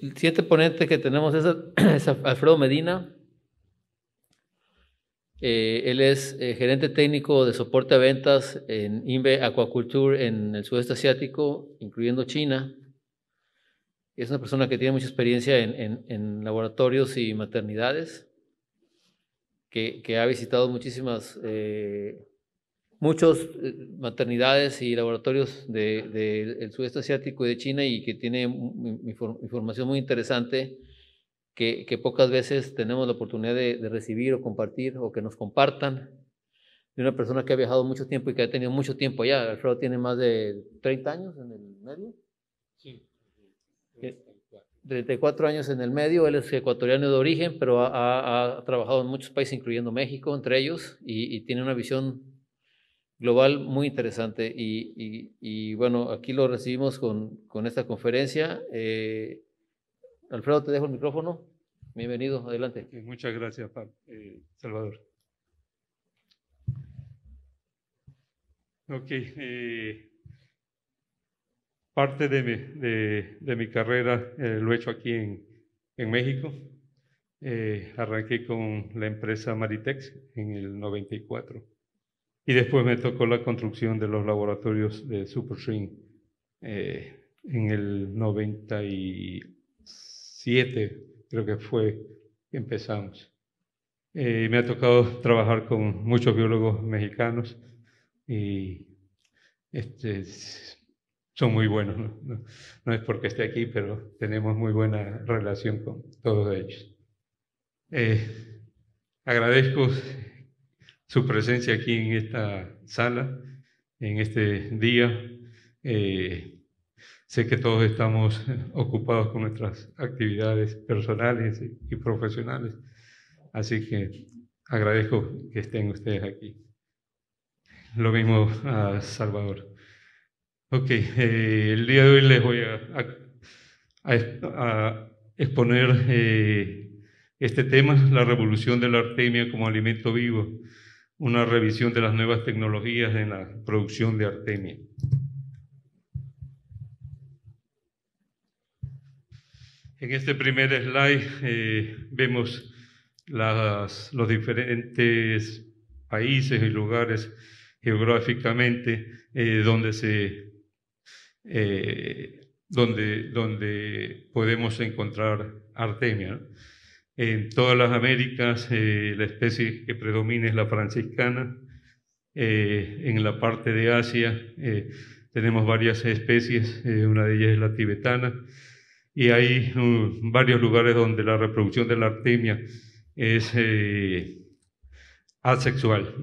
El siete ponente que tenemos es, Alfredo Medina. Eh, él es eh, gerente técnico de soporte a ventas en INVE Aquaculture en el sudeste asiático, incluyendo China. Es una persona que tiene mucha experiencia en, laboratorios y maternidades, que, ha visitado muchísimas eh, muchas eh, maternidades y laboratorios del sudeste asiático y de China y que tiene información muy interesante que, pocas veces tenemos la oportunidad de, recibir o compartir o que nos compartan de una persona que ha viajado mucho tiempo y que ha tenido mucho tiempo allá. Alfredo tiene más de 30 años en el medio. Sí. 34 años en el medio, él es ecuatoriano de origen, pero ha, trabajado en muchos países, incluyendo México, entre ellos, y, y tiene una visión global muy interesante y, bueno, aquí lo recibimos con, esta conferencia. Eh, Alfredo, te dejo el micrófono. Bienvenido, adelante. Muchas gracias, eh, Salvador. Ok, eh, parte de mi, carrera lo he hecho aquí en, en México. arranqué con la empresa Maritex en el 94 y después me tocó la construcción de los laboratorios de SuperString eh, en el 97, creo que fue que empezamos. Eh, me ha tocado trabajar con muchos biólogos mexicanos y este, son muy buenos. ¿no? es porque esté aquí, pero tenemos muy buena relación con todos ellos. Eh, agradezco su presencia aquí en esta sala, en este día. Eh, sé que todos estamos ocupados con nuestras actividades personales y profesionales, así que agradezco que estén ustedes aquí. Lo mismo a Salvador. Ok, eh, el día de hoy les voy a, exponer eh, este tema, la revolución de la artemia como alimento vivo una revisión de las nuevas tecnologías en la producción de Artemia. En este primer slide eh, vemos los diferentes países y lugares geográficamente eh, eh, donde, podemos encontrar Artemia. En todas las Américas, eh, la especie que predomina es la franciscana. Eh, en la parte de Asia eh, tenemos varias especies, una de ellas es la tibetana. Y hay mm, varios lugares donde la reproducción de la artemia es asexual.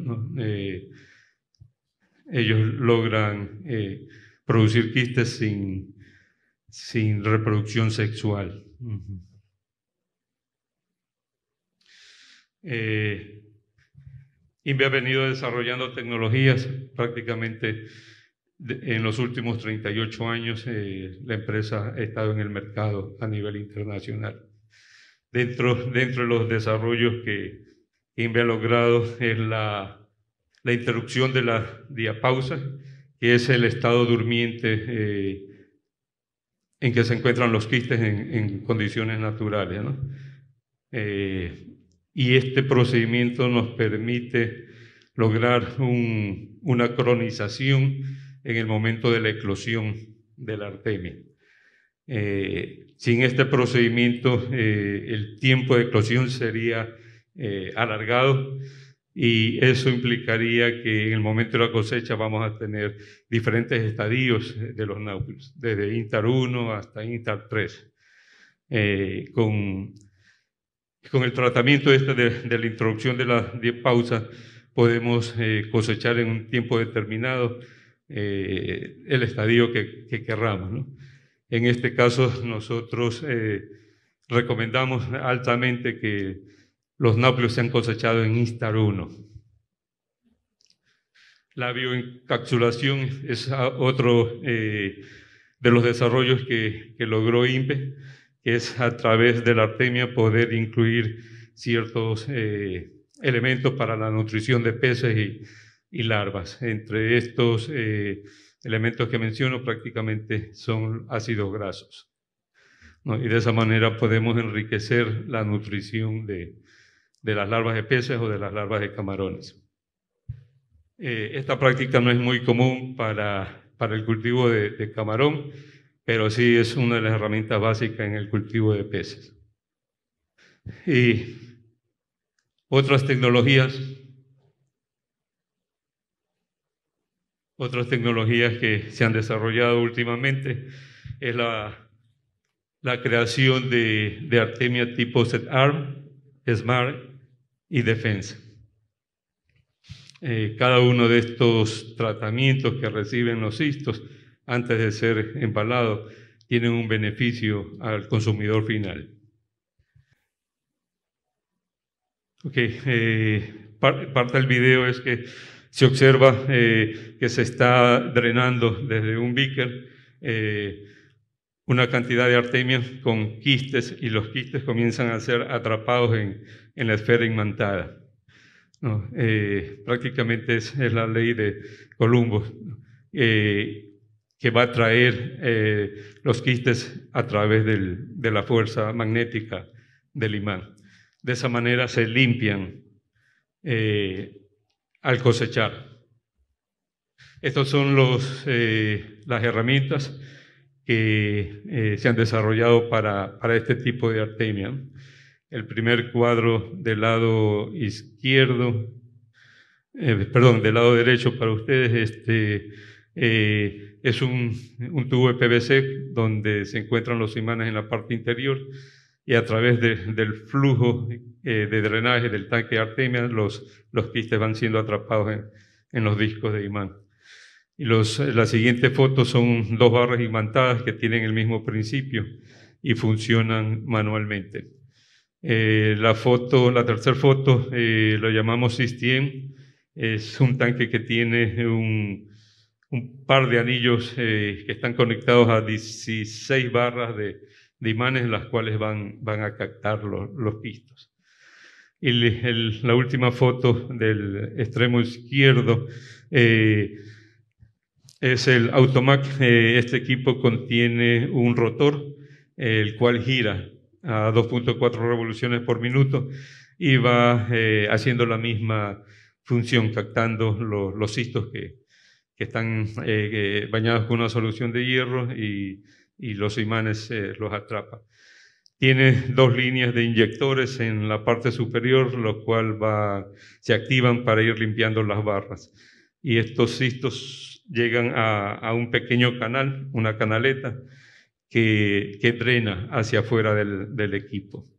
ellos logran producir quistes sin, reproducción sexual. Eh, INVE ha venido desarrollando tecnologías prácticamente en los últimos 38 años. Eh, la empresa ha estado en el mercado a nivel internacional. Dentro, dentro de los desarrollos que INVE ha logrado es la, interrupción de la diapausa, que es el estado durmiente eh, en que se encuentran los quistes en, condiciones naturales y este procedimiento nos permite lograr una cronización en el momento de la eclosión de la artemia. Eh, sin este procedimiento, eh, el tiempo de eclosión sería eh, alargado y eso implicaría que en el momento de la cosecha vamos a tener diferentes estadios de los náufragos, desde Intar 1 hasta Intar 3, con con el tratamiento este de, la introducción de la pausa podemos eh, cosechar en un tiempo determinado eh, el estadio que, querramos. En este caso, nosotros eh, recomendamos altamente que los náuplios sean cosechados en Instar 1. La bioencapsulación es otro de los desarrollos que, que logró INPE es a través de la artemia poder incluir ciertos eh, elementos para la nutrición de peces y, larvas. Entre estos eh, elementos que menciono prácticamente son ácidos grasos. Y de esa manera podemos enriquecer la nutrición de, las larvas de peces o de las larvas de camarones. Eh, esta práctica no es muy común para, el cultivo de camarón pero sí es una de las herramientas básicas en el cultivo de peces. Y otras tecnologías, otras tecnologías que se han desarrollado últimamente es la, creación de, Artemia tipo Z-ARM, SMART y Defensa. Eh, cada uno de estos tratamientos que reciben los cistos antes de ser empalado, tienen un beneficio al consumidor final. Eh, parte del video es que se observa eh, que se está drenando desde un beaker eh, una cantidad de Artemia con quistes y los quistes comienzan a ser atrapados en, la esfera inmantada. prácticamente es, la ley de Columbus que va a traer eh, los quistes a través de la fuerza magnética del imán. De esa manera se limpian eh, al cosechar. Estas son eh, las herramientas que se han desarrollado para, este tipo de artemia. El primer cuadro del lado izquierdo, perdón, del lado derecho para ustedes, este, es un, un, tubo de PVC donde se encuentran los imanes en la parte interior y a través del flujo eh, de drenaje del tanque de Artemia los, los quistes van siendo atrapados en, los discos de imán. Y los, la siguiente foto son dos barras imantadas que tienen el mismo principio y funcionan manualmente. Eh, la foto, la tercera foto, eh, lo llamamos Sistien, es un tanque que tiene un, un par de anillos eh, que están conectados a 16 barras de, imanes las cuales van, van a captar los, pistos. Y la última foto del extremo izquierdo eh, es el Automac. Eh, este equipo contiene un rotor, el cual gira a 2.4 revoluciones por minuto y va haciendo la misma función, captando los, los que, que están eh, bañados con una solución de hierro y, y los imanes eh, los atrapan. Tiene dos líneas de inyectores en la parte superior, lo cual va, se activan para ir limpiando las barras. Y estos cistos llegan a, un pequeño canal, una canaleta, que, que drena hacia afuera del, del equipo.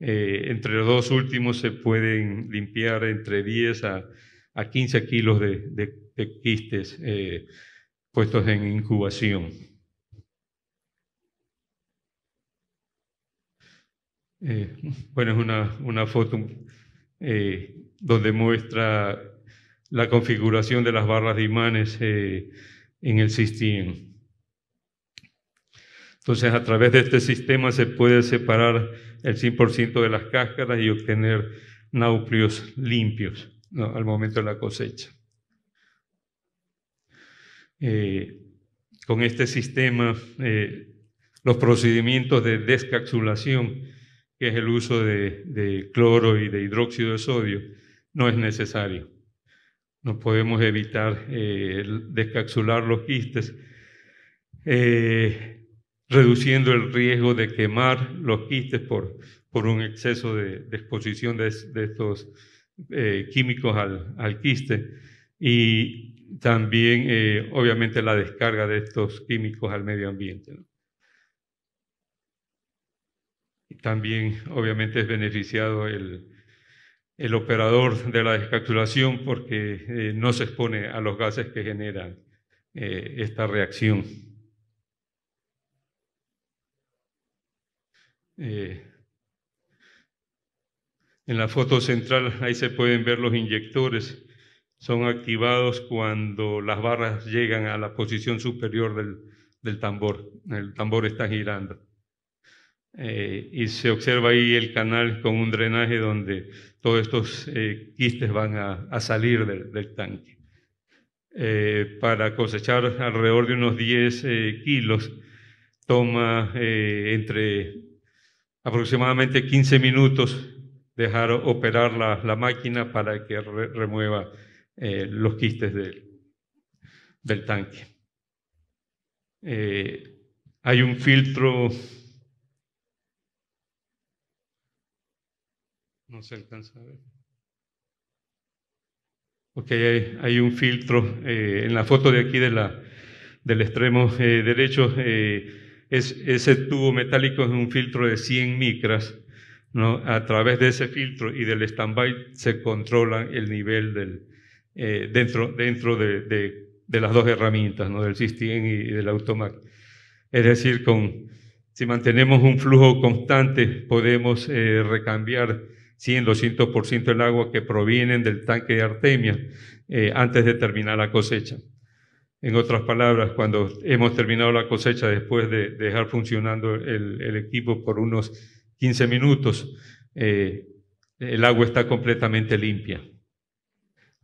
Eh, entre los dos últimos se pueden limpiar entre 10 a a 15 kilos de, quistes eh, puestos en incubación. Eh, bueno, es una, una foto eh, donde muestra la configuración de las barras de imanes en el sistema. Entonces, a través de este sistema se puede separar el 100% de las cáscaras y obtener náuplios limpios al momento de la cosecha. Eh, con este sistema, eh, los procedimientos de descapsulación, que es el uso de, cloro y de hidróxido de sodio, no es necesario. No podemos evitar eh, descapsular los quistes, reduciendo el riesgo de quemar los quistes por, un exceso de, exposición de, de, estos eh, químicos al, quiste y también, eh, obviamente, la descarga de estos químicos al medio ambiente. También, obviamente, es beneficiado el, operador de la descapsulación porque eh, no se expone a los gases que generan esta reacción. En la foto central ahí se pueden ver los inyectores. Son activados cuando las barras llegan a la posición superior del, del tambor. El tambor está girando. Eh, y se observa ahí el canal con un drenaje donde todos estos eh, quistes van a, a salir del, del tanque. Eh, para cosechar alrededor de unos 10 kilos, toma entre aproximadamente 15 minutos dejar operar la, máquina para que remueva eh, los quistes del, tanque. Eh, hay un filtro, no se alcanza a ver. Ok, hay, un filtro eh, en la foto de aquí de la, del extremo derecho. ese tubo metálico es un filtro de 100 micras ¿no? A través de ese filtro y del stand-by se controla el nivel del, eh, dentro, dentro de, las dos herramientas, ¿no? Del SISTIEN y, del Automac. Es decir, con, si mantenemos un flujo constante, podemos eh, recambiar 100, 200% el agua que provienen del tanque de Artemia eh, antes de terminar la cosecha. En otras palabras, cuando hemos terminado la cosecha después de, dejar funcionando el equipo por unos 15 minutos, eh, el agua está completamente limpia.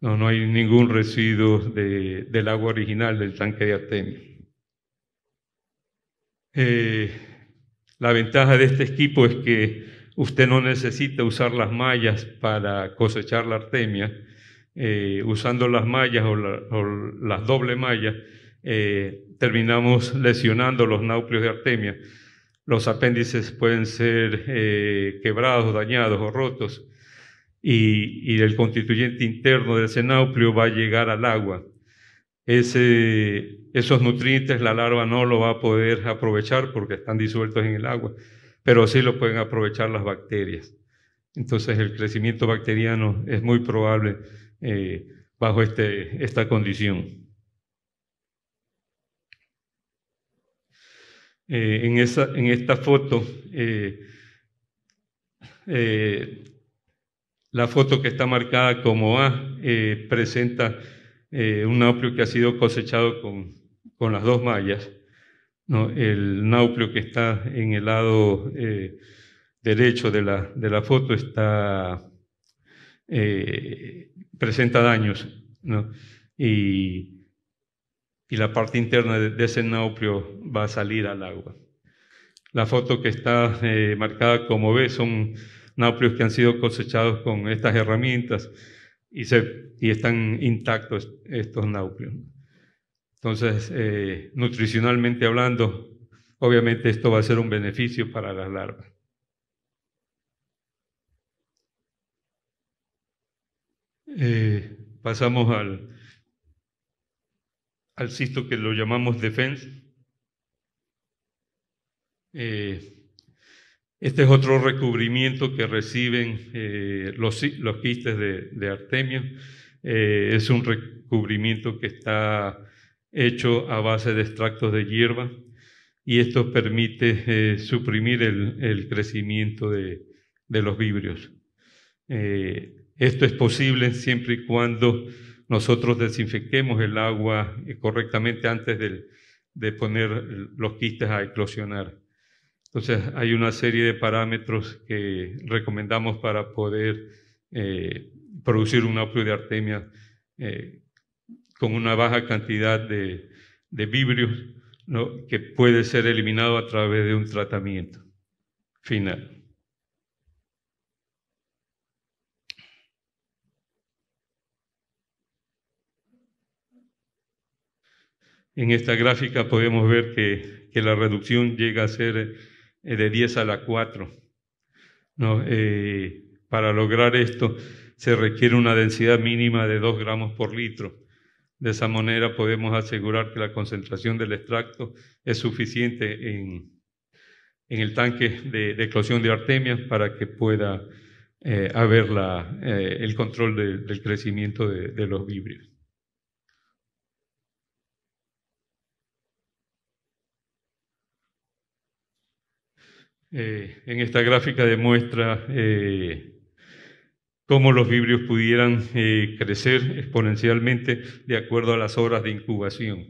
No, hay ningún residuo del agua original del tanque de artemia. Eh, la ventaja de este equipo es que usted no necesita usar las mallas para cosechar la artemia. Eh, usando las mallas o, las doble mallas, terminamos lesionando los náuplios de artemia los apéndices pueden ser eh, quebrados, dañados o rotos, y, el constituyente interno del cenauplio va a llegar al agua. esos nutrientes la larva no lo va a poder aprovechar porque están disueltos en el agua, pero sí lo pueden aprovechar las bacterias. Entonces el crecimiento bacteriano es muy probable eh, bajo este, esta condición. Eh, en, esta foto, eh, eh, la foto que está marcada como A presenta un nauplio que ha sido cosechado con, con las dos mallas. El nauplio que está en el lado derecho de la, de la foto está, presenta daños y la parte interna de ese núcleo va a salir al agua. La foto que está eh, marcada como ve son náuplios que han sido cosechados con estas herramientas y, se, y están intactos estos náuplios. Entonces, eh, nutricionalmente hablando, obviamente esto va a ser un beneficio para las larvas. Eh, pasamos al, al cisto que lo llamamos Defense. Eh, este es otro recubrimiento que reciben eh, los, los quistes de, Artemio. Eh, es un recubrimiento que está hecho a base de extractos de hierba y esto permite suprimir el, crecimiento de, de, los vibrios. esto es posible siempre y cuando nosotros desinfectemos el agua eh, correctamente antes de poner los quistes a eclosionar. Entonces, hay una serie de parámetros que recomendamos para poder eh, producir un ópio de artemia eh, con una baja cantidad de, vibrios que puede ser eliminado a través de un tratamiento final. En esta gráfica podemos ver que, la reducción llega a ser eh, de 10 a la 4. Eh, para lograr esto se requiere una densidad mínima de 2 gramos por litro. De esa manera podemos asegurar que la concentración del extracto es suficiente en, el tanque de, eclosión de artemia para que pueda eh, haber el control del crecimiento de, de los vibrios. Eh, en esta gráfica demuestra eh, cómo los vibrios pudieran eh, crecer exponencialmente de acuerdo a las horas de incubación.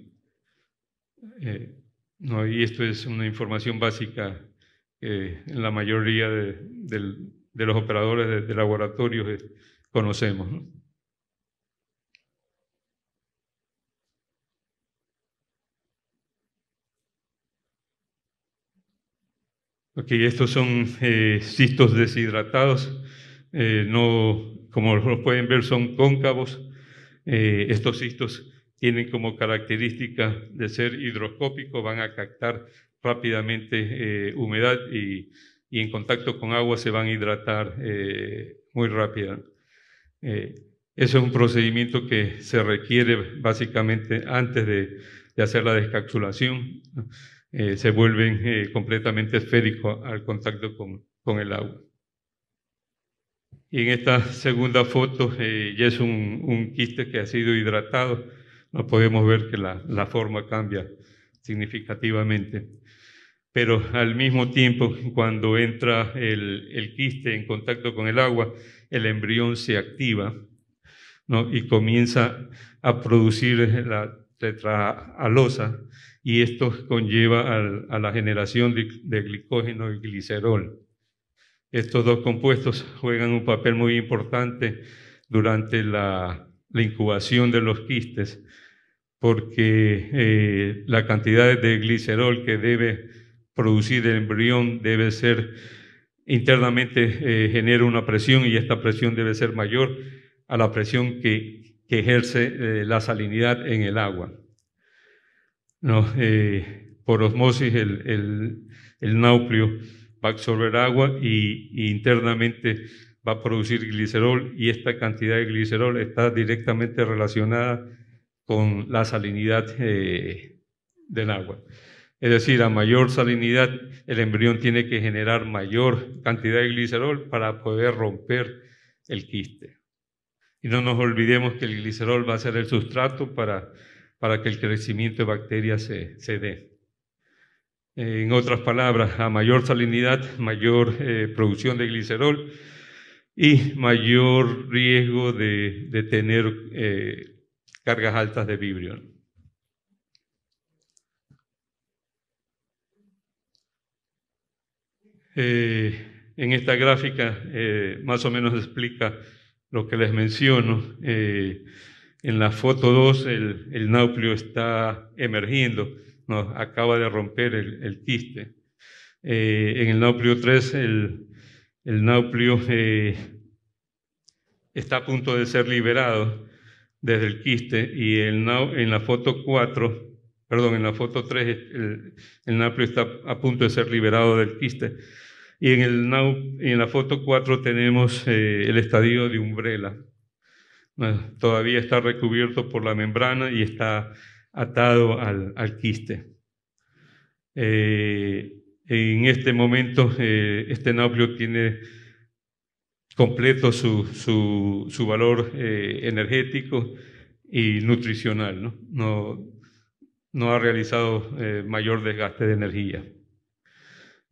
y esto es una información básica que la mayoría de, los operadores de, laboratorios conocemos. estos son eh, cistos deshidratados. Eh, no, como lo pueden ver, son cóncavos. Eh, estos cistos tienen como característica de ser hidroscópicos, van a captar rápidamente humedad y, en contacto con agua se van a hidratar muy rápido. Eso es un procedimiento que se requiere básicamente antes de, de hacer la descapsulación. Eh, se vuelven eh, completamente esféricos al contacto con, con, el agua. Y en esta segunda foto eh, ya es un, un, quiste que ha sido hidratado. No podemos ver que la, la forma cambia significativamente. Pero al mismo tiempo, cuando entra el, el, quiste en contacto con el agua, el embrión se activa ¿no? y comienza a producir la tetraalosa, y esto conlleva a la generación de glicógeno y glicerol. Estos dos compuestos juegan un papel muy importante durante la, incubación de los quistes, porque eh, la cantidad de glicerol que debe producir el embrión debe ser internamente eh, genera una presión y esta presión debe ser mayor a la presión que, ejerce eh, la salinidad en el agua. ¿no? Eh, por osmosis el, el, va a absorber agua y, internamente va a producir glicerol y esta cantidad de glicerol está directamente relacionada con la salinidad eh, del agua. Es decir, a mayor salinidad, el embrión tiene que generar mayor cantidad de glicerol para poder romper el quiste. Y no nos olvidemos que el glicerol va a ser el sustrato para para que el crecimiento de bacterias se, dé. En otras palabras, a mayor salinidad, mayor eh, producción de glicerol y mayor riesgo de, tener eh, cargas altas de vibrio. Eh, en esta gráfica más o menos explica lo que les menciono. En la foto 2 el, el náuplio está emergiendo, nos acaba de romper el, el quiste. Eh, en el náuplio 3 el, el náuplio eh, está a punto de ser liberado desde el quiste y el, en la foto 4, perdón, en la foto 3 el, el náuplio está a punto de ser liberado del quiste. Y en, el, en la foto 4 tenemos eh, el estadio de Umbrella. Ah, todavía está recubierto por la membrana y está atado al, quiste. Eh, en este momento, eh, este núcleo tiene completo su, valor eh, energético y nutricional, ¿no? no, no ha realizado mayor desgaste de energía.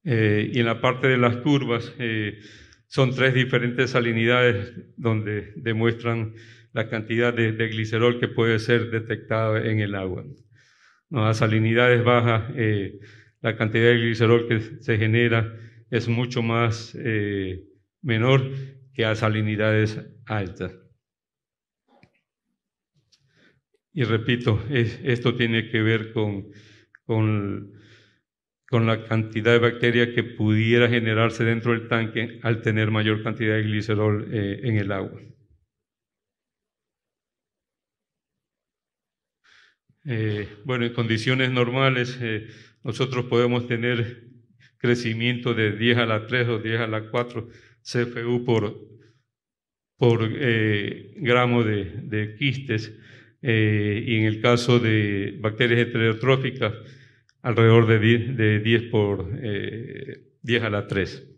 y en la parte de las curvas, son tres diferentes salinidades donde demuestran la cantidad de, glicerol que puede ser detectada en el agua. A salinidades bajas, eh, la cantidad de glicerol que se genera es mucho más eh, menor que a salinidades altas. Y repito, esto tiene que ver con, con con la cantidad de bacteria que pudiera generarse dentro del tanque al tener mayor cantidad de glicerol eh, en el agua. Eh, bueno, en condiciones normales eh, nosotros podemos tener crecimiento de 10 a la 3 o 10 a la 4 CFU por, gramo de, de quistes y en el caso de bacterias heterotróficas, alrededor de 10, por 10 eh, a la 3.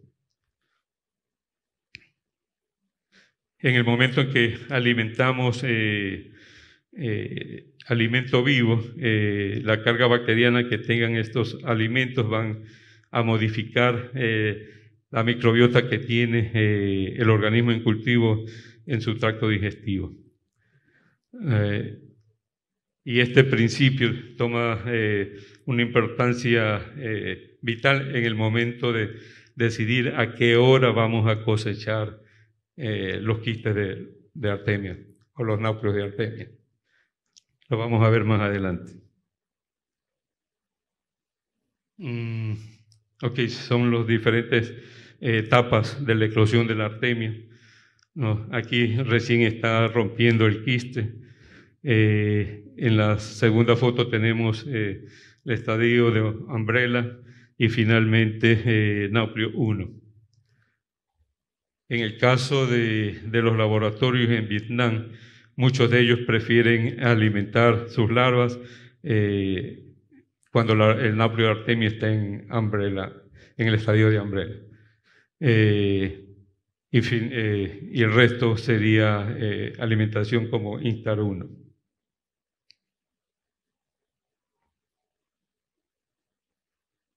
En el momento en que alimentamos eh, eh, alimento vivo, la carga bacteriana que tengan estos alimentos van a modificar la microbiota que tiene el organismo en cultivo en su tracto digestivo y este principio toma eh, una importancia eh, vital en el momento de decidir a qué hora vamos a cosechar eh, los quistes de, Artemia o los náufragos de Artemia. Lo vamos a ver más adelante. Mm, ok, son las diferentes etapas de la eclosión de la Artemia. aquí recién está rompiendo el quiste eh, en la segunda foto tenemos eh, el estadio de Umbrella y finalmente eh, Nauplio 1. En el caso de, los laboratorios en Vietnam, muchos de ellos prefieren alimentar sus larvas eh, cuando el Nauplio Artemia está en en el estadio de Umbrella. Y, el resto sería alimentación como Instar 1.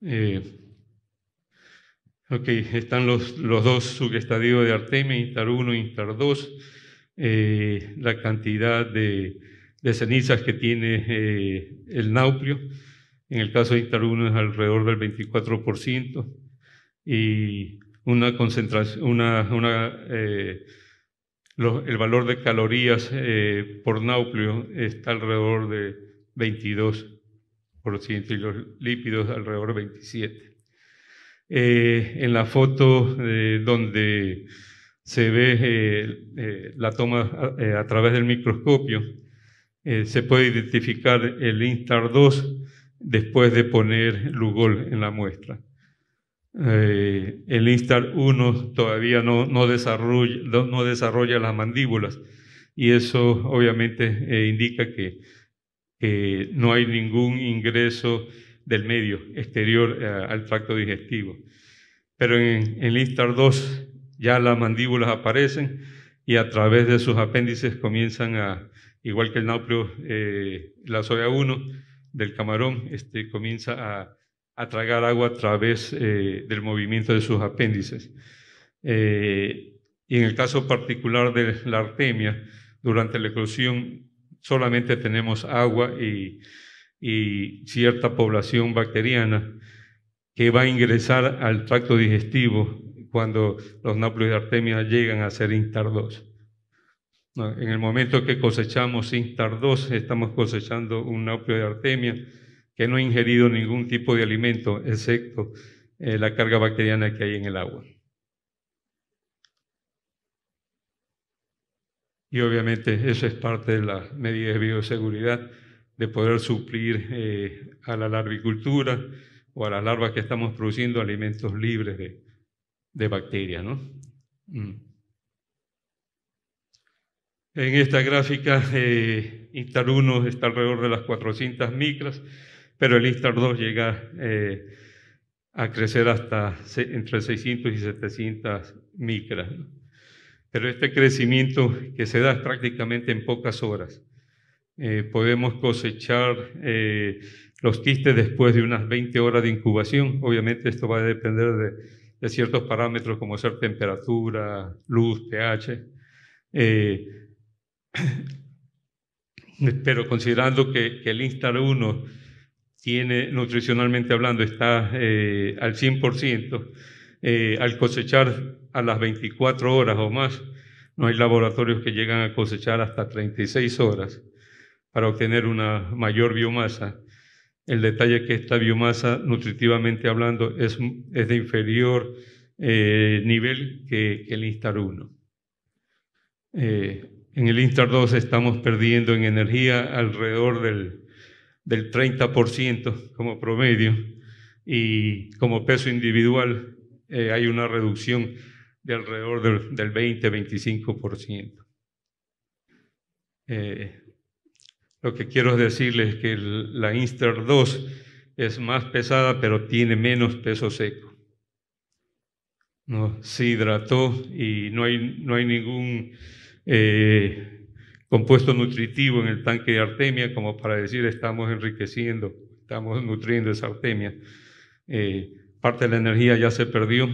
Eh, ok, están los, dos subestadios de Artemia, Intar 1 Intar 2, eh, la cantidad de, cenizas que tiene eh, el nauplio. En el caso de Intar 1 es alrededor del 24% y una concentración, una, una el valor de calorías por nauplio está alrededor de 22 y los lípidos alrededor 27. Eh, en la foto eh, donde se ve eh, eh, la toma a, través del microscopio, se puede identificar el Instar 2 después de poner Lugol en la muestra. el Instar 1 todavía no, no, desarrolla, las mandíbulas y eso obviamente indica que eh, no hay ningún ingreso del medio exterior eh, al tracto digestivo. Pero en, el Instar 2 ya las mandíbulas aparecen y a través de sus apéndices comienzan a, igual que el nauplio eh, la soya 1 del camarón, este, comienza a tragar agua a través eh, del movimiento de sus apéndices. y en el caso particular de la artemia, durante la eclosión solamente tenemos agua y, cierta población bacteriana que va a ingresar al tracto digestivo cuando los nauplios de artemia llegan a ser instar 2. En el momento que cosechamos instar 2, estamos cosechando un nauplio de artemia que no ha ingerido ningún tipo de alimento, excepto eh, la carga bacteriana que hay en el agua. Y obviamente eso es parte de las medidas de bioseguridad, de poder suplir eh, a la larvicultura o a las larvas que estamos produciendo alimentos libres de, bacterias. ¿no? Mm. En esta gráfica, eh, Instar 1 está alrededor de las 400 micras, pero el Instar 2 llega eh, a crecer hasta entre 600 y 700 micras. ¿no? Pero este crecimiento que se da es prácticamente en pocas horas. Eh, podemos cosechar eh, los quistes después de unas 20 horas de incubación. Obviamente esto va a depender de, ciertos parámetros como ser temperatura, luz, pH. Eh, pero considerando que, que el Instar 1 tiene, nutricionalmente hablando, está al 100%, eh, al cosechar a las 24 horas o más, no hay laboratorios que llegan a cosechar hasta 36 horas para obtener una mayor biomasa. El detalle es que esta biomasa, nutritivamente hablando, es, de inferior eh, nivel que, el Instar 1. Eh, en el Instar 2 estamos perdiendo en energía alrededor del 30% como promedio y como peso individual eh, hay una reducción de alrededor del, 20-25%. Eh, lo que quiero decirles es que la Inster 2 es más pesada, pero tiene menos peso seco. ¿No? Se hidrató y no hay, no hay ningún eh, compuesto nutritivo en el tanque de artemia como para decir estamos enriqueciendo, estamos nutriendo esa artemia parte de la energía ya se perdió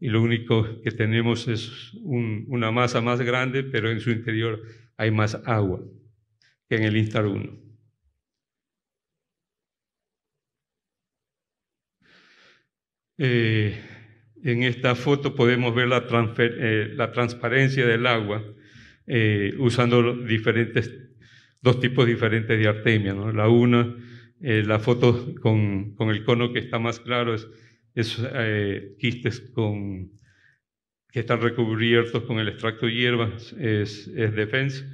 y lo único que tenemos es una masa más grande, pero en su interior hay más agua que en el instar 1. Eh, en esta foto podemos ver la, eh, transparencia del agua eh, usando dos tipos diferentes de artemia. La una, la foto con el cono que está más claro es es, eh, quistes con, que están recubiertos con el extracto de hierbas, es, es defense,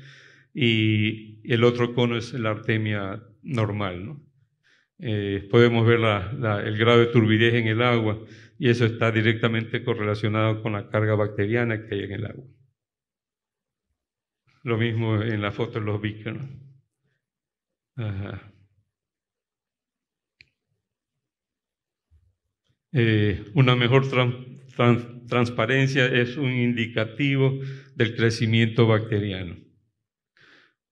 y el otro cono es la artemia normal. ¿no? Eh, podemos ver la, el grado de turbidez en el agua y eso está directamente correlacionado con la carga bacteriana que hay en el agua. Lo mismo en la foto de los beacons. Ajá. Eh, una mejor transparencia es un indicativo del crecimiento bacteriano.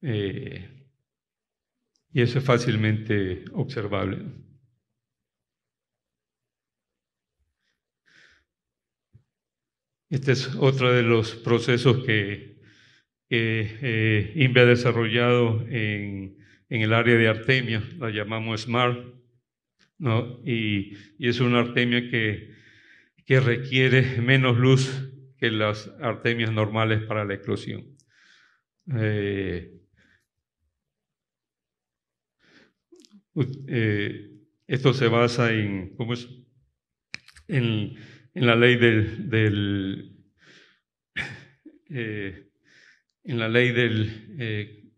Eh, y eso es fácilmente observable. Este es otro de los procesos que, eh, INVE ha desarrollado en, en el área de Artemia, la llamamos SMART, y, es una artemia que, requiere menos luz que las artemias normales para la eclosión. Eh, eh, esto se basa en, ¿cómo en, la ley del, eh, en la ley del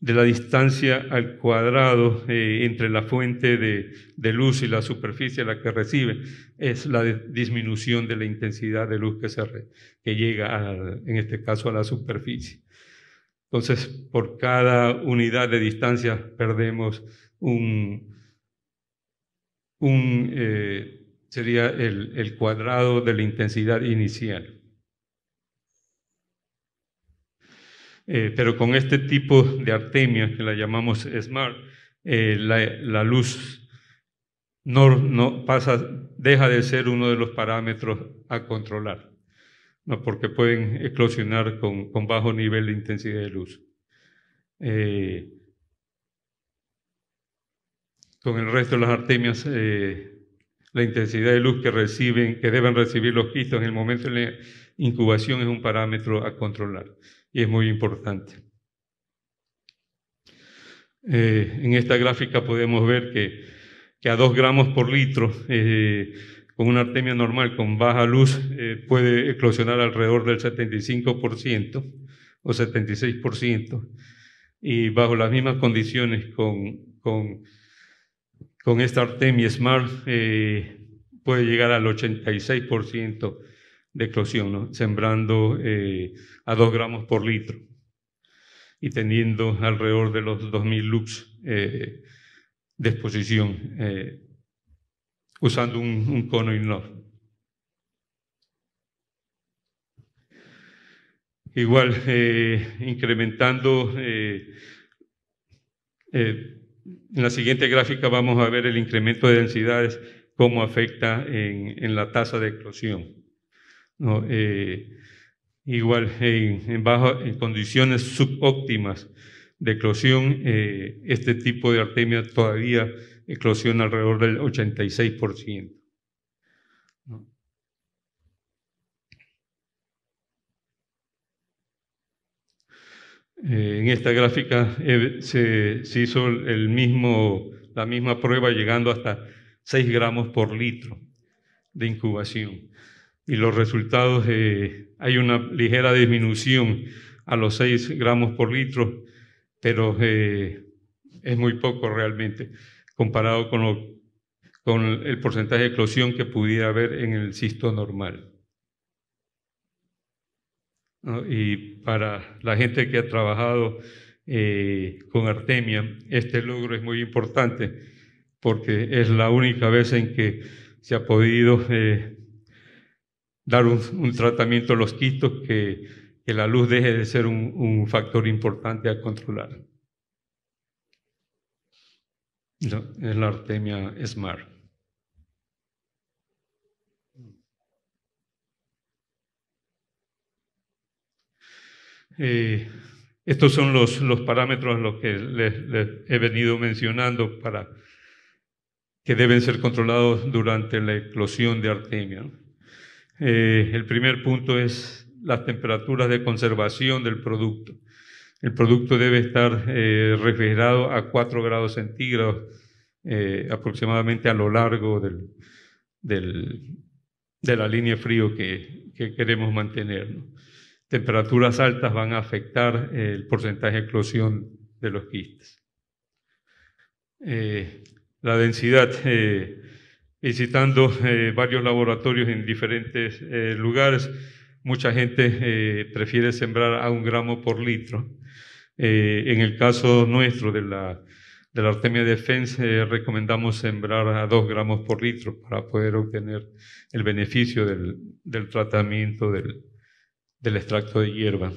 de la distancia al cuadrado eh, entre la fuente de, luz y la superficie a la que recibe, es la disminución de la intensidad de luz que, se llega, en este caso, a la superficie. Entonces, por cada unidad de distancia perdemos un, eh, sería el cuadrado de la intensidad inicial. Eh, pero con este tipo de artemia, que la llamamos SMART, eh, la, luz no, pasa, deja de ser uno de los parámetros a controlar, ¿no? porque pueden eclosionar con, bajo nivel de intensidad de luz. Eh, con el resto de las artemias, la intensidad de luz que reciben, que deben recibir los quistos en el momento en el incubación es un parámetro a controlar y es muy importante. Eh, en esta gráfica podemos ver que, a 2 gramos por litro, eh, con una artemia normal con baja luz, eh, puede eclosionar alrededor del 75% o 76%, y bajo las mismas condiciones con, con, con esta artemia SMART puede llegar al 86% de eclosión, sembrando eh, a 2 gramos por litro y teniendo alrededor de los 2.000 lux eh, de exposición eh, usando un, cono cono INOR. Igual, incrementando, en la siguiente gráfica vamos a ver el incremento de densidades, cómo afecta en, en la tasa de eclosión. Eh, igual en, bajo, condiciones subóptimas de eclosión, eh, este tipo de artemia todavía eclosiona alrededor del 86%. Eh, en esta gráfica se, hizo la misma prueba llegando hasta 6 gramos por litro de incubación y los resultados eh, hay una ligera disminución a los 6 gramos por litro, pero eh, es muy poco realmente comparado con, lo, con el porcentaje de eclosión que pudiera haber en el cisto normal. Y para la gente que ha trabajado eh, con artemia, este logro es muy importante porque es la única vez en que se ha podido dar un, tratamiento a los quitos, que, la luz deje de ser un, factor importante a controlar. es la artemia SMART. Eh, estos son los, parámetros los que les, les, he venido mencionando para que deben ser controlados durante la eclosión de artemia. Eh, el primer punto es las temperaturas de conservación del producto. El producto debe estar eh, refrigerado a 4 grados centígrados eh, aproximadamente a lo largo de la línea frío que, queremos mantener. Temperaturas altas van a afectar el porcentaje de eclosión de los quistes. la densidad visitando eh, varios laboratorios en diferentes eh, lugares. Mucha gente eh, prefiere sembrar a un gramo por litro. en el caso nuestro de la, de la Artemia Defense, recomendamos sembrar a dos gramos por litro para poder obtener el beneficio del, tratamiento del, extracto de hierba.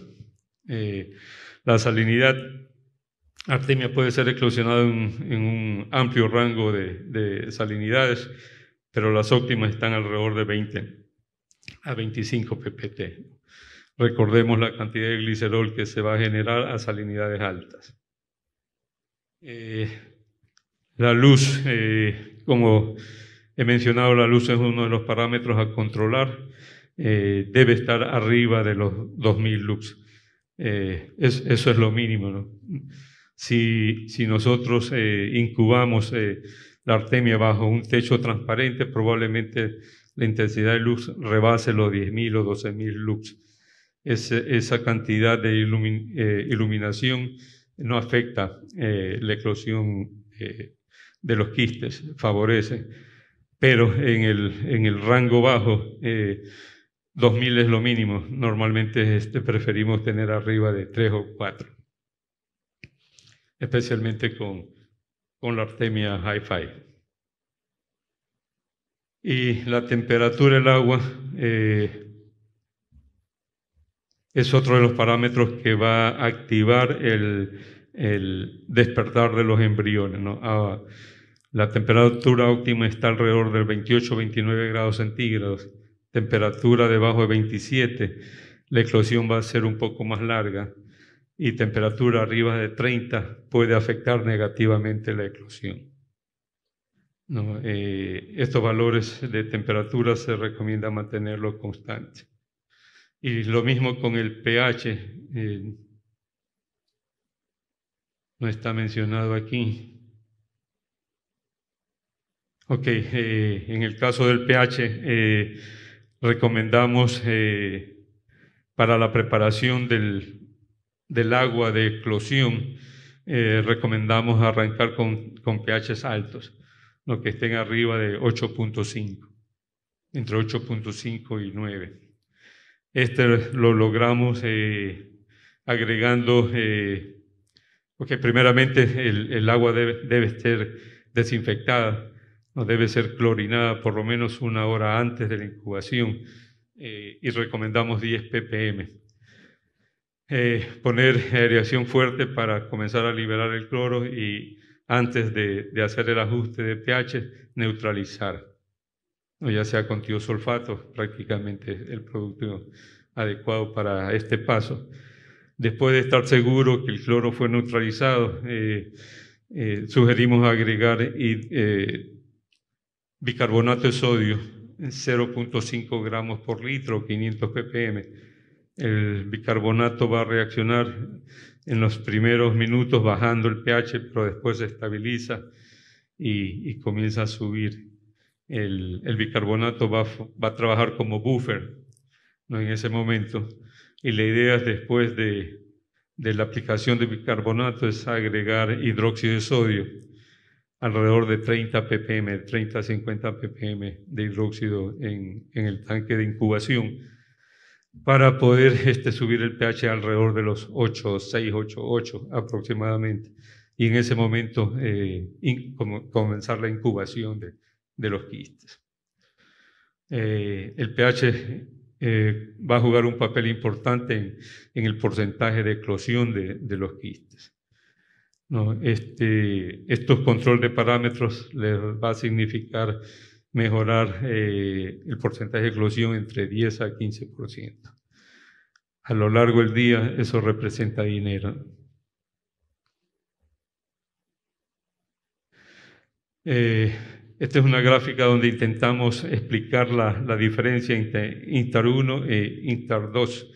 la salinidad Artemia puede ser eclosionada en, un amplio rango de salinidades pero las óptimas están alrededor de 20 a 25 ppt. Recordemos la cantidad de glicerol que se va a generar a salinidades altas. Eh, la luz, eh, como he mencionado, la luz es uno de los parámetros a controlar. Eh, debe estar arriba de los 2000 lux. eso es lo mínimo. Si, si, nosotros incubamos la artemia bajo un techo transparente, probablemente la intensidad de luz rebase los 10.000 o 12.000 lux. esa cantidad de eh, iluminación no afecta eh, la eclosión eh, de los quistes, favorece. Pero en el, en el rango bajo, 2.000 es lo mínimo. Normalmente este, preferimos tener arriba de 3 o 4, especialmente con con la artemia hi-fi. Y la temperatura del agua eh, es otro de los parámetros que va a activar el, despertar de los embriones. Ah, la temperatura óptima está alrededor del 28-29 grados centígrados, temperatura debajo de 27. La eclosión va a ser un poco más larga y temperatura arriba de 30 puede afectar negativamente la eclosión. Eh, estos valores de temperatura se recomienda mantenerlo constante Y lo mismo con el pH. Eh, no está mencionado aquí. Ok, eh, en el caso del pH, recomendamos para la preparación del, del agua de eclosión, eh, recomendamos arrancar con, con pHs altos, los que estén arriba de 8.5, entre 8.5 y 9. Este lo logramos eh, agregando, eh, porque primeramente el, agua debe, debe, ser desinfectada, no debe ser clorinada por lo menos una hora antes de la incubación y recomendamos 10 ppm. Eh, poner aireación fuerte para comenzar a liberar el cloro y antes de, hacer el ajuste de pH, neutralizar. ya sea con tiosulfato, prácticamente el producto adecuado para este paso. Después de estar seguro que el cloro fue neutralizado, eh, eh, sugerimos agregar bicarbonato de sodio en 0.5 gramos por litro, 500 ppm el bicarbonato va a reaccionar en los primeros minutos bajando el pH, pero después se estabiliza y, comienza a subir. El, bicarbonato va, a trabajar como buffer en ese momento. Y la idea es después de, la aplicación de bicarbonato es agregar hidróxido de sodio, alrededor de 30 ppm, 30 a 50 ppm de hidróxido en el tanque de incubación para poder este, subir el pH alrededor de los 8, 6, 8, 8 aproximadamente. Y en ese momento eh, comenzar la incubación de, los quistes. Eh, el pH eh, va a jugar un papel importante en, el porcentaje de eclosión de, los quistes. Este, estos control de parámetros les va a significar mejorar eh, el porcentaje de eclosión entre 10 a 15%. A lo largo del día eso representa dinero. Eh, esta es una gráfica donde intentamos explicar la, diferencia entre inter 1 e inter 2.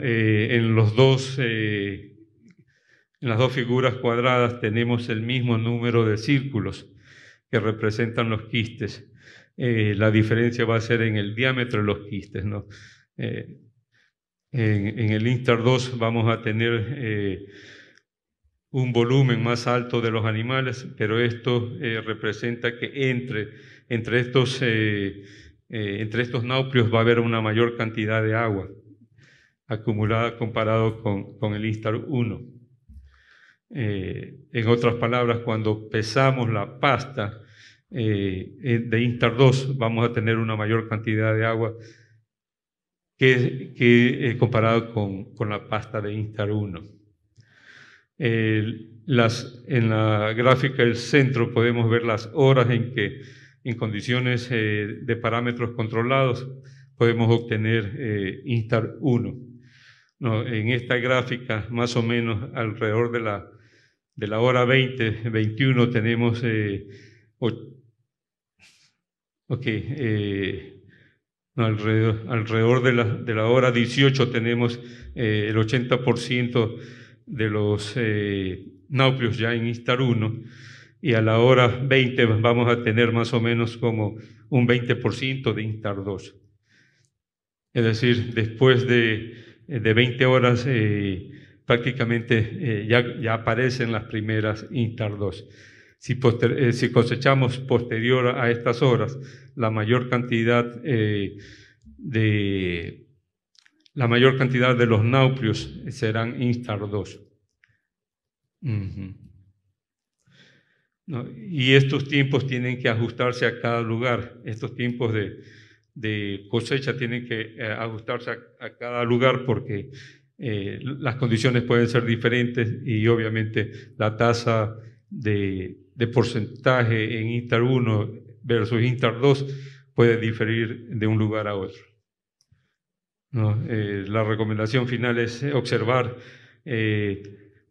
en los dos, eh, en las dos figuras cuadradas tenemos el mismo número de círculos que representan los quistes. Eh, la diferencia va a ser en el diámetro de los quistes. Eh, en, el Instar 2 vamos a tener eh, un volumen más alto de los animales, pero esto representa que entre, entre, estos, entre estos nauplios va a haber una mayor cantidad de agua acumulada comparado con, con el Instar 1. Eh, en otras palabras, cuando pesamos la pasta eh, eh, de Instar 2, vamos a tener una mayor cantidad de agua que, comparado con, la pasta de Instar 1. en la gráfica del centro podemos ver las horas en que en condiciones de parámetros controlados podemos obtener Instar 1. en esta gráfica, más o menos alrededor de la de la hora 20, 21 tenemos, eh, ok, eh, alrededor, alrededor de, la, hora 18 tenemos eh, el 80% de los nauplios ya en Instar 1 y a la hora 20 vamos a tener más o menos como un 20% de Instar 2. Es decir, después de, de 20 horas prácticamente eh, ya, aparecen las primeras intardos. Si, eh, si, cosechamos posterior a estas horas la mayor cantidad eh, de la mayor cantidad de los nauplios serán Instar 2. y estos tiempos tienen que ajustarse a cada lugar. Estos tiempos de, cosecha tienen que ajustarse a cada lugar porque eh, las condiciones pueden ser diferentes y obviamente la tasa de, porcentaje en Inter 1 versus Inter 2 puede diferir de un lugar a otro. Eh, la recomendación final es observar eh,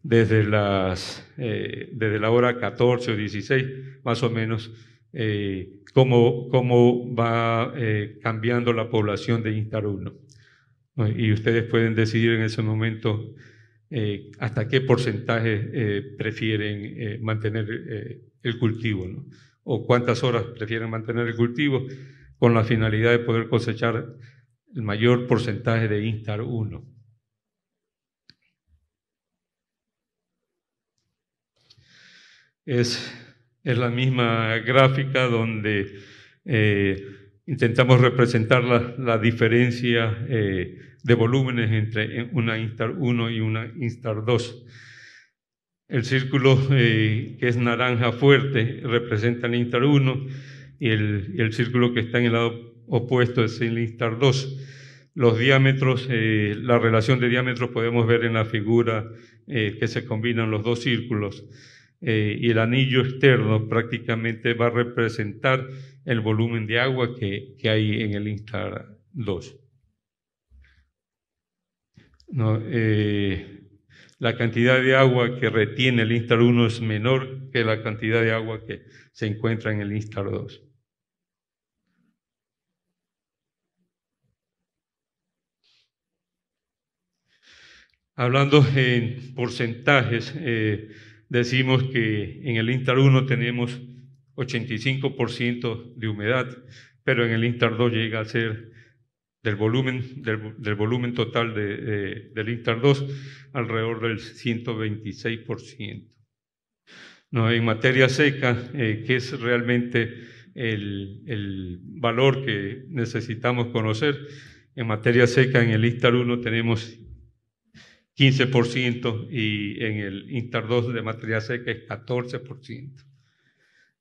desde, las, desde la hora 14 o 16, más o menos, cómo, cómo va cambiando la población de Instar 1. Y ustedes pueden decidir en ese momento eh, hasta qué porcentaje eh, prefieren eh, mantener el cultivo, o cuántas horas prefieren mantener el cultivo con la finalidad de poder cosechar el mayor porcentaje de Instar 1. Es, es la misma gráfica donde intentamos representar la, diferencia eh, de volúmenes entre una instar 1 y una instar 2. El círculo eh, que es naranja fuerte representa el instar 1 y el, círculo que está en el lado opuesto es el instar 2. Los diámetros, eh, la relación de diámetros podemos ver en la figura que se combinan los dos círculos y el anillo externo prácticamente va a representar el volumen de agua que, hay en el Instar 2. Eh, la cantidad de agua que retiene el Instar 1 es menor que la cantidad de agua que se encuentra en el Instar 2. Hablando en porcentajes, eh, decimos que en el Instar 1 tenemos 85% de humedad, pero en el Instar 2 llega a ser del volumen, del, volumen total del Instar 2 alrededor del 126%. No, en materia seca, eh, que es realmente el, el, valor que necesitamos conocer, en materia seca en el Instar 1 tenemos 15% y en el Instar 2 de materia seca es 14%.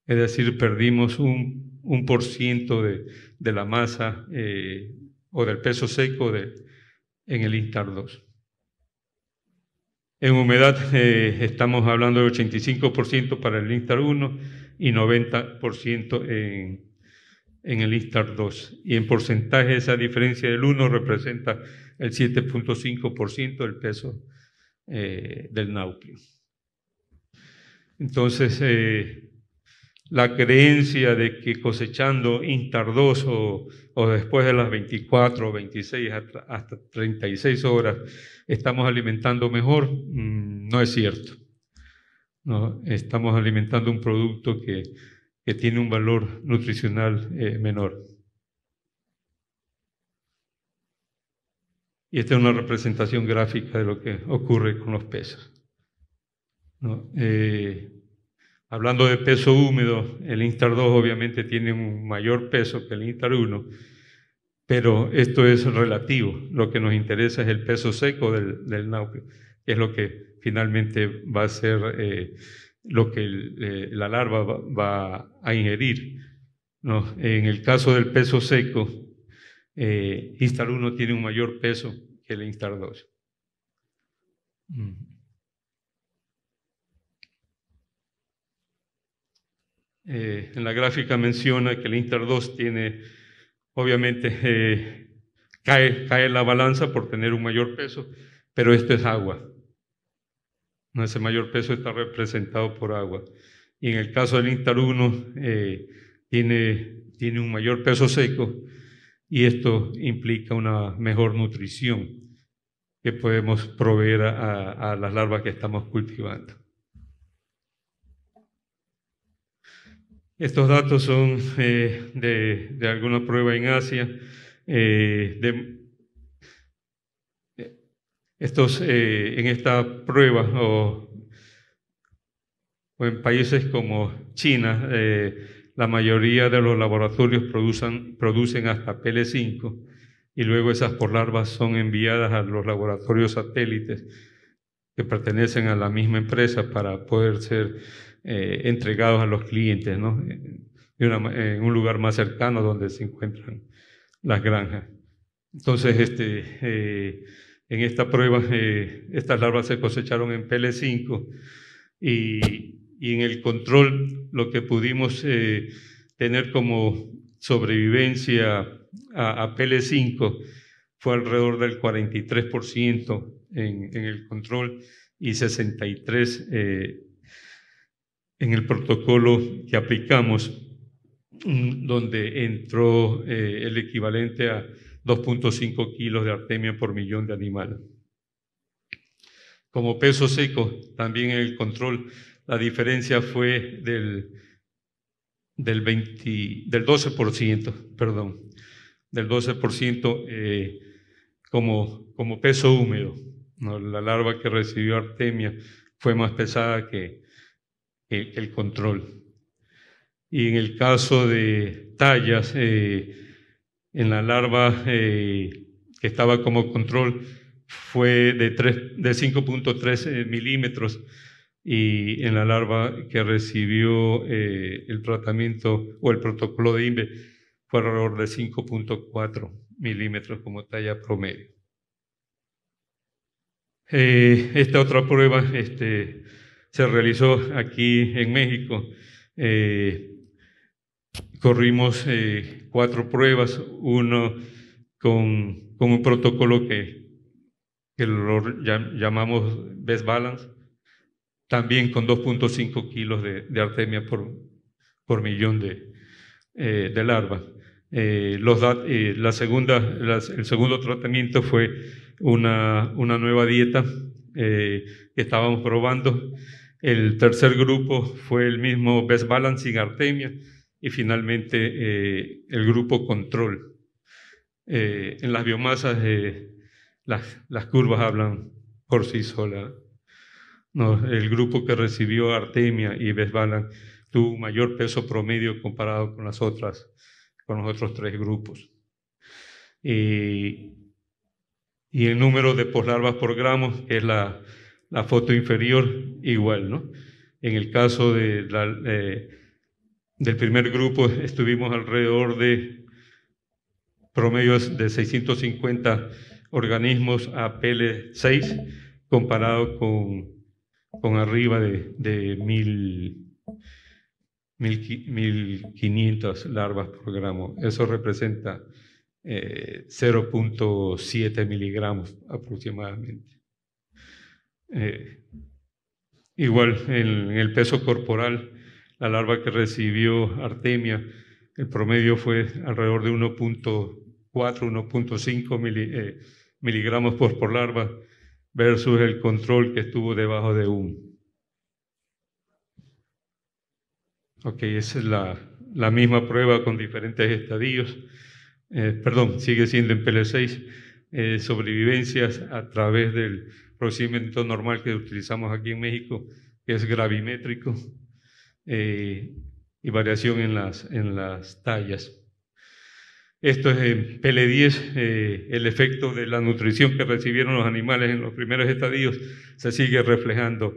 Es decir, perdimos un, un por ciento de, la masa eh, o del peso seco de, en el Instar 2. En humedad eh, estamos hablando de 85% para el Instar 1 y 90% en, en el Instar 2. Y en porcentaje esa diferencia del 1 representa el 7.5% del peso eh, del náuplio. Entonces, la creencia de que cosechando intardoso o después de las 24, 26, hasta 36 horas estamos alimentando mejor, mm, no es cierto. No, estamos alimentando un producto que, tiene un valor nutricional eh, menor. Y esta es una representación gráfica de lo que ocurre con los pesos. ¿No? Eh, Hablando de peso húmedo, el Instar 2 obviamente tiene un mayor peso que el Instar 1, pero esto es relativo. Lo que nos interesa es el peso seco del, del que es lo que finalmente va a ser eh, lo que eh, la larva va, a ingerir. En el caso del peso seco, eh, Instar 1 tiene un mayor peso que el Instar 2. Eh, en la gráfica menciona que el Inter 2 tiene, obviamente, eh, cae, cae la balanza por tener un mayor peso, pero esto es agua. Ese mayor peso está representado por agua. Y en el caso del Inter 1, eh, tiene, tiene un mayor peso seco y esto implica una mejor nutrición que podemos proveer a las larvas que estamos cultivando. Estos datos son eh, de, alguna prueba en Asia. Eh, de, eh, estos, en esta prueba o, o, en países como China, la mayoría de los laboratorios producen, producen hasta PL5 y luego esas por larvas son enviadas a los laboratorios satélites que pertenecen a la misma empresa para poder ser eh, entregados a los clientes, eh, en un lugar más cercano donde se encuentran las granjas. Entonces, este, eh, en esta prueba, estas larvas se cosecharon en PL5 y, en el control lo que pudimos tener como sobrevivencia a, PL5 fue alrededor del 43% en, el control y 63% en el protocolo que aplicamos, mm, donde entró eh, el equivalente a 2.5 kilos de artemia por millón de animal. Como peso seco, también en el control, la diferencia fue del, 20, del 12%, perdón, del 12% eh, como, peso húmedo. La larva que recibió artemia fue más pesada que, eh, el, control. Y en el caso de tallas, eh, en la larva eh, que estaba como control fue de, 3, de 5.3 milímetros y en la larva que recibió el tratamiento o el protocolo de INVE fue alrededor de 5.4 milímetros como talla promedio. esta otra prueba este, se realizó aquí en México. Eh, corrimos eh, cuatro pruebas, uno con, un protocolo que, llamamos Best Balance, también con 2.5 kilos de, artemia por, por millón de, eh, de larvas. los, la segunda, el segundo tratamiento fue una, una nueva dieta que estábamos probando el tercer grupo fue el mismo Best sin Artemia y finalmente eh, el grupo Control. Eh, en las biomasas eh, las, las, curvas hablan por sí solas. el grupo que recibió Artemia y Best Balance tuvo mayor peso promedio comparado con las otras, con los otros tres grupos. y el número de poslarvas por gramo es la, la foto inferior igual, ¿no? En el caso de la, eh, del primer grupo estuvimos alrededor de promedios de 650 organismos a PL6 comparado con, con arriba de, 1.500 larvas por gramo. Eso representa 0.7 eh, miligramos aproximadamente. Eh, igual en, el peso corporal, la larva que recibió Artemia, el promedio fue alrededor de 1.4, 1.5 eh, miligramos por, por larva versus el control que estuvo debajo de 1. Ok, esa es la, misma prueba con diferentes estadios. Eh, perdón, sigue siendo en PL6, sobrevivencias a través del, procedimiento normal que utilizamos aquí en México, que es gravimétrico, eh, y variación en las, en las tallas. Esto es en PL10, eh, el efecto de la nutrición que recibieron los animales en los primeros estadios se sigue reflejando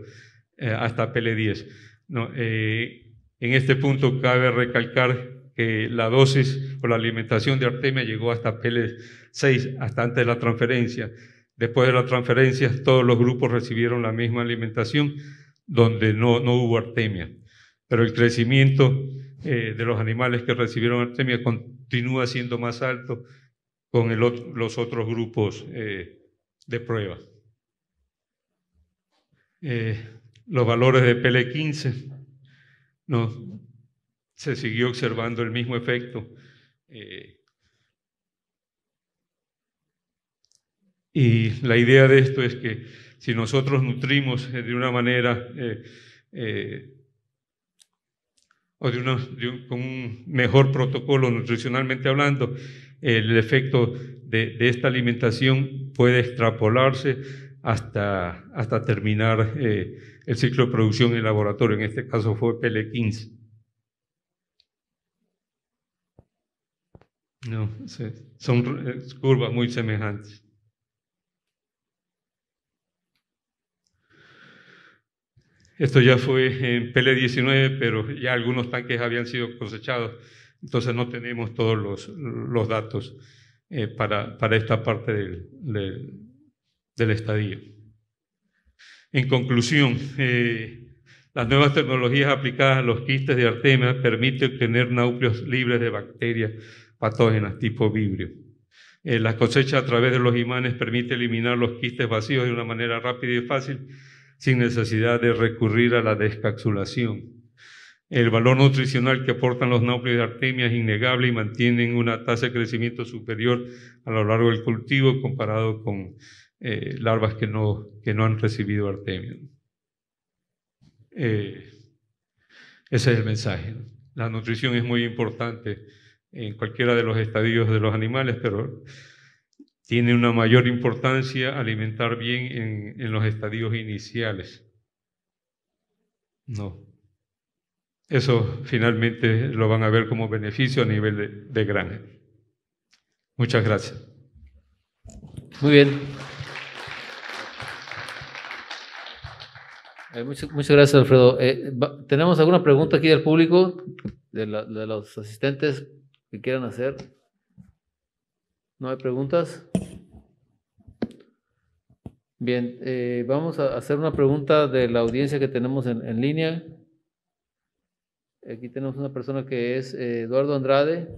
eh, hasta PL10. No, en este punto cabe recalcar que la dosis o la alimentación de artemia llegó hasta PL6, hasta antes de la transferencia. Después de las transferencias, todos los grupos recibieron la misma alimentación, donde no, no hubo artemia. Pero el crecimiento eh, de los animales que recibieron artemia continúa siendo más alto con los otros grupos eh, de prueba. Eh, los valores de PL15, no, se siguió observando el mismo efecto. Y la idea de esto es que si nosotros nutrimos eh, de una manera eh, eh, o con un mejor protocolo nutricionalmente hablando, el efecto de, esta alimentación puede extrapolarse hasta, hasta terminar el ciclo de producción en laboratorio. En este caso fue PL15. son curvas muy semejantes. Esto ya fue en PL19, pero ya algunos tanques habían sido cosechados, entonces no tenemos todos los, datos eh, para, para, esta parte del, del, estadio. En conclusión, eh, las nuevas tecnologías aplicadas a los quistes de Artemia permiten obtener núcleos libres de bacterias patógenas tipo vibrio. Eh, la cosecha a través de los imanes permite eliminar los quistes vacíos de una manera rápida y fácil sin necesidad de recurrir a la descapsulación. El valor nutricional que aportan los náufragos de artemia es innegable y mantienen una tasa de crecimiento superior a lo largo del cultivo comparado con eh, larvas que no, que no han recibido artemia. Eh, ese es el mensaje. La nutrición es muy importante en cualquiera de los estadios de los animales, pero tiene una mayor importancia alimentar bien en, los estadios iniciales. No. Eso finalmente lo van a ver como beneficio a nivel de, granja. Muchas gracias. Muy bien. Eh, muchas, gracias, Alfredo. Eh, ¿Tenemos alguna pregunta aquí del público, de, de los asistentes que quieran hacer? ¿No hay preguntas? Bien, eh, vamos a hacer una pregunta de la audiencia que tenemos en, línea. Aquí tenemos una persona que es eh, Eduardo Andrade,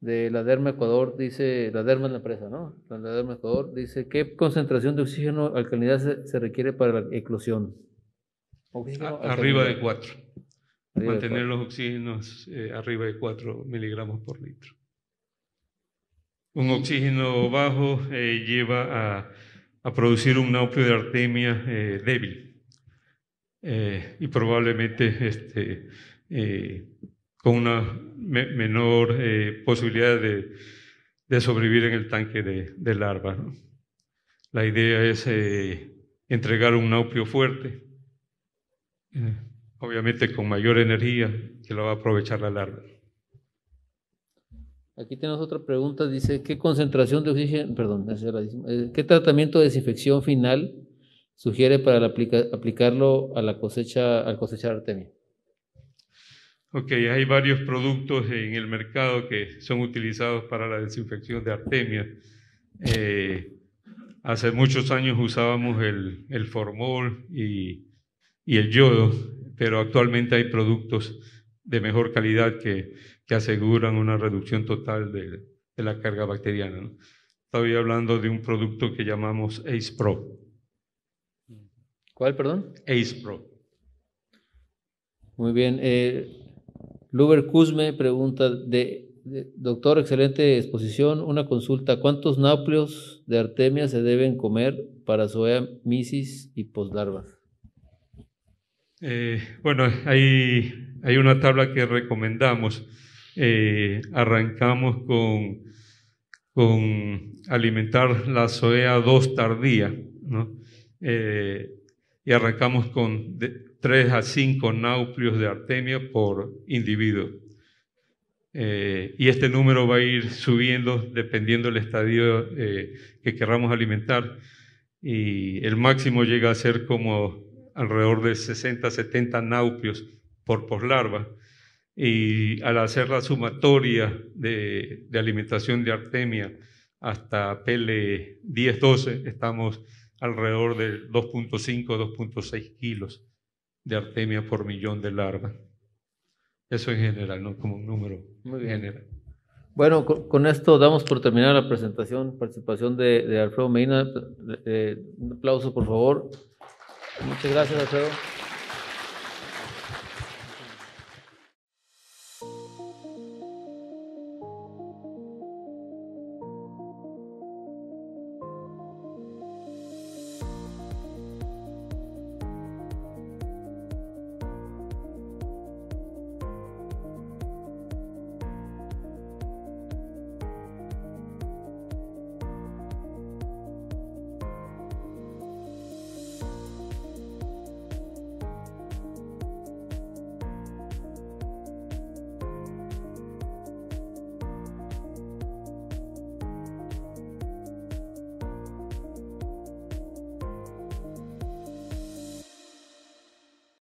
de la Derma Ecuador, dice, la Derma es la empresa, ¿no? La Derma Ecuador dice, ¿qué concentración de oxígeno alcalinidad se, requiere para la eclosión? arriba de 4. Mantener los oxígenos eh, arriba de 4 miligramos por litro un oxígeno bajo eh, lleva a, producir un núcleo de artemia eh, débil eh, y probablemente este, con una menor posibilidad de, sobrevivir en el tanque de, larva. La idea es entregar un núcleo fuerte, obviamente con mayor energía que lo va a aprovechar la larva. Aquí tenemos otra pregunta, dice, ¿qué concentración de oxígeno, perdón, eh, qué tratamiento de desinfección final sugiere para aplicarlo a la cosecha, al cosechar artemia? Ok, hay varios productos en el mercado que son utilizados para la desinfección de artemia. Eh, hace muchos años usábamos el, el formol y el yodo, pero actualmente hay productos de mejor calidad que que aseguran una reducción total de, la carga bacteriana. ¿no? Estoy hablando de un producto que llamamos ACE Pro. ¿Cuál, perdón? ACE Pro. Muy bien. Eh, Luber Kuzme pregunta de, doctor, excelente exposición. Una consulta. ¿Cuántos náuplios de artemia se deben comer para misis y poslarvas? Eh, bueno, hay una tabla que recomendamos. Eh, arrancamos con, con, alimentar la zoea 2 tardía, eh, y arrancamos con 3 a 5 nauplios de artemia por individuo. Eh, y este número va a ir subiendo dependiendo del estadio que queramos alimentar. Y el máximo llega a ser como alrededor de 60, 70 nauplios por poslarva y al hacer la sumatoria de, alimentación de artemia hasta PL10-12 estamos alrededor de 2.5-2.6 kilos de artemia por millón de larvas. Eso en general, ¿no? Como un número Muy general. Bueno, con, esto damos por terminada la presentación, participación de, Alfredo Meina. un aplauso, por favor. Muchas gracias, Alfredo.